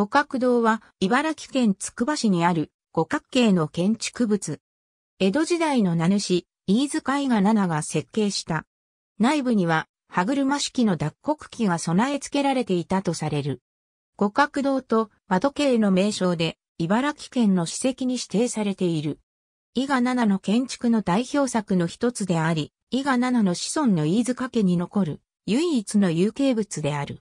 五角堂は茨城県つくば市にある五角形の建築物。江戸時代の名主、飯塚伊賀七が設計した。内部には歯車式の脱穀機が備え付けられていたとされる。五角堂と窓形の名称で茨城県の史跡に指定されている。伊賀七の建築の代表作の一つであり、伊賀七の子孫の飯塚家に残る唯一の有形物である。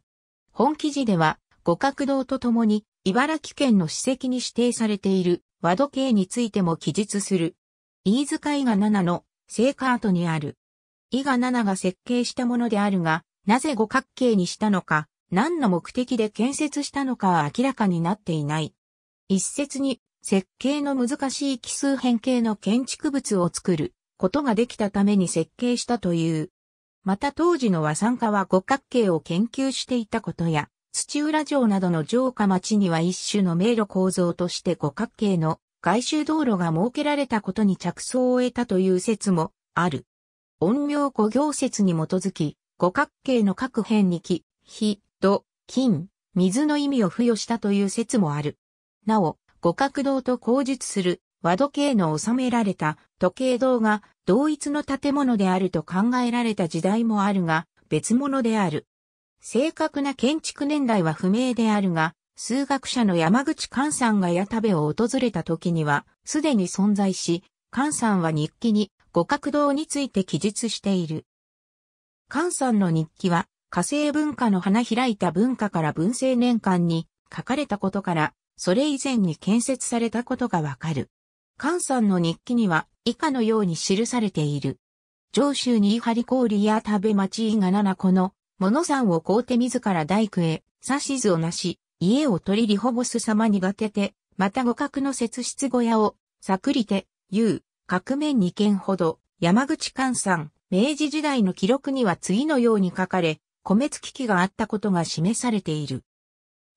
本記事では五角堂とともに、茨城県の史跡に指定されている和時計についても記述する。飯塚伊賀七の聖火跡にある。伊賀七が設計したものであるが、なぜ五角形にしたのか、何の目的で建設したのかは明らかになっていない。一説に、設計の難しい奇数変形の建築物を作ることができたために設計したという。また当時の和算家は五角形を研究していたことや、土浦城などの城下町には一種の迷路構造として五角形の外周道路が設けられたことに着想を得たという説もある。音明五行説に基づき、五角形の各辺に木、火、土、金、水の意味を付与したという説もある。なお、五角堂と口述する和時計の収められた時計堂が同一の建物であると考えられた時代もあるが、別物である。正確な建築年代は不明であるが、数学者の山口寛さんが矢田部を訪れた時には、すでに存在し、寛さんは日記に五角堂について記述している。寛さんの日記は、火星文化の花開いた文化から文政年間に書かれたことから、それ以前に建設されたことがわかる。寛さんの日記には以下のように記されている。上州に張り氷や田部町伊賀七子の物産を買うて自ら大工へ、指図をなし、家を取りリホボス様にがてて、また互角の雪室小屋を、さくりて、言う、各面二軒ほど、山口寛さん、明治時代の記録には次のように書かれ、米付機があったことが示されている。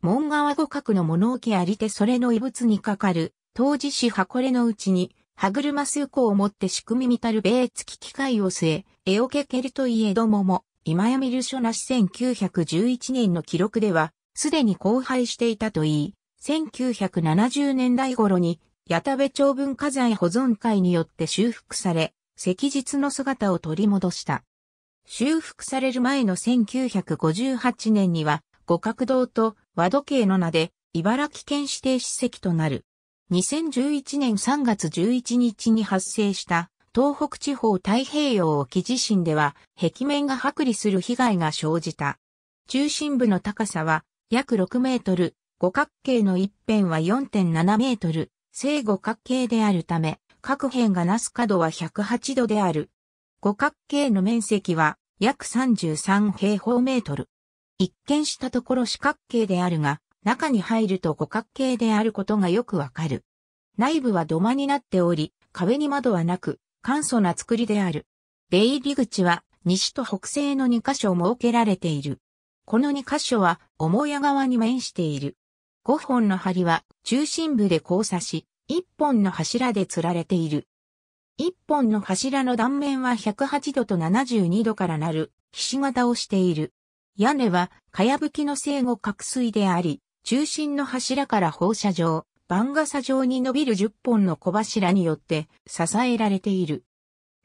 門川互角の物置ありてそれの異物にかかる、当時市箱根のうちに、歯車数個を持って仕組みみたる米付機機械を据え、絵をけけるといえどもも、今やミル書なし1911年の記録では、すでに荒廃していたといい、1970年代頃に、矢田部町文化財保存会によって修復され、石日の姿を取り戻した。修復される前の1958年には、五角堂と和時計の名で、茨城県指定史跡となる。2011年3月11日に発生した東北地方太平洋沖地震では壁面が剥離する被害が生じた。中心部の高さは約6メートル、五角形の一辺は4.7メートル、正五角形であるため、各辺がなす角は108度である。五角形の面積は約33平方メートル。一見したところ四角形であるが、中に入ると五角形であることがよくわかる。内部は土間になっており、壁に窓はなく、簡素な作りである。出入り口は西と北西の2箇所設けられている。この2箇所は母屋側に面している。5本の梁は中心部で交差し、1本の柱で吊られている。1本の柱の断面は108度と72度からなる、ひし形をしている。屋根は、かやぶきの正後角水であり、中心の柱から放射状、番傘状に伸びる10本の小柱によって支えられている。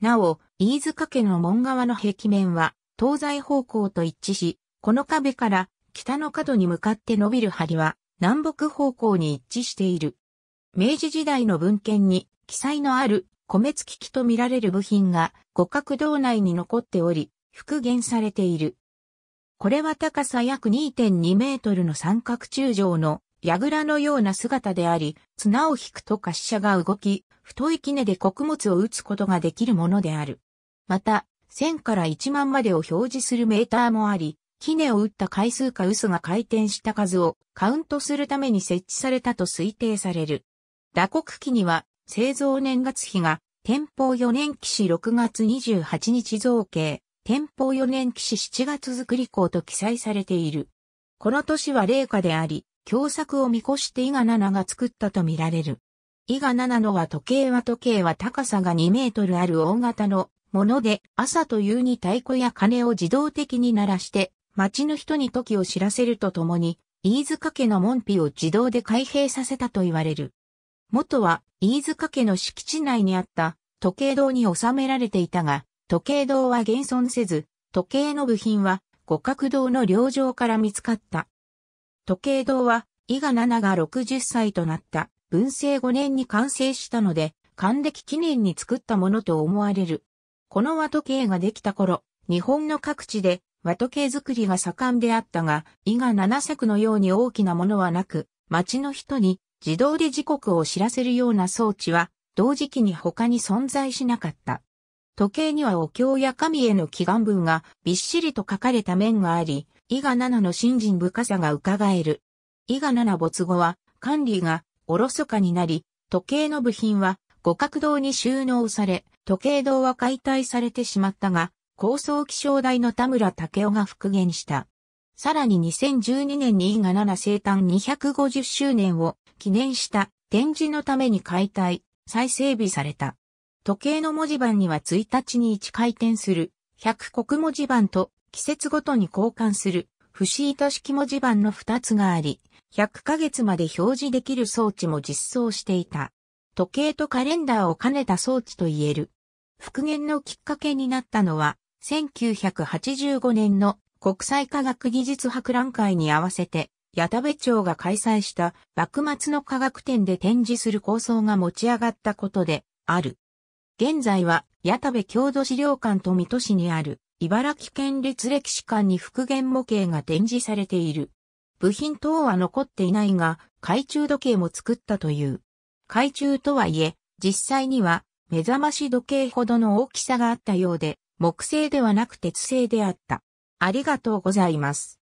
なお、飯塚家の門側の壁面は東西方向と一致し、この壁から北の角に向かって伸びる梁は南北方向に一致している。明治時代の文献に記載のある米付き機と見られる部品が五角堂内に残っており、復元されている。これは高さ約2.2メートルの三角柱状の倉のような姿であり、綱を引くと滑車が動き、太い杵で穀物を打つことができるものである。また、1000から1万までを表示するメーターもあり、杵を打った回数か薄が回転した数をカウントするために設置されたと推定される。打刻機には、製造年月日が、天保4年期士6月28日造形、天保4年期士7月作り校と記載されている。この年は冷夏であり、共作を見越して伊賀七が作ったとみられる。伊賀七のは時計は時計は高さが2メートルある大型のもので、朝と夕に太鼓や鐘を自動的に鳴らして、町の人に時を知らせるとともに、飯塚家の門扉を自動で開閉させたと言われる。元は、飯塚家の敷地内にあった、時計堂に収められていたが、時計堂は現存せず、時計の部品は、五角堂の領上から見つかった。時計堂は、伊賀七が60歳となった、文政5年に完成したので、還暦記念に作ったものと思われる。この和時計ができた頃、日本の各地で和時計作りが盛んであったが、伊賀七作のように大きなものはなく、町の人に自動で時刻を知らせるような装置は、同時期に他に存在しなかった。時計にはお経や神への祈願文がびっしりと書かれた面があり、伊賀七の信心深さが伺える。伊賀七没後は、管理がおろそかになり、時計の部品は五角堂に収納され、時計堂は解体されてしまったが、高層気象台の田村武雄が復元した。さらに2012年に伊賀七生誕250周年を記念した展示のために解体、再整備された。時計の文字盤には1日に1回転する100国文字盤と季節ごとに交換する、不思板式文字盤の2つがあり、100ヶ月まで表示できる装置も実装していた。時計とカレンダーを兼ねた装置と言える。復元のきっかけになったのは、1985年の国際科学技術博覧会に合わせて、矢田部町が開催した幕末の科学展で展示する構想が持ち上がったことである。現在は矢田部郷土資料館と水戸市にある茨城県立歴史館に復元模型が展示されている。部品等は残っていないが、懐中時計も作ったという。懐中とはいえ、実際には目覚まし時計ほどの大きさがあったようで、木製ではなく鉄製であった。ありがとうございます。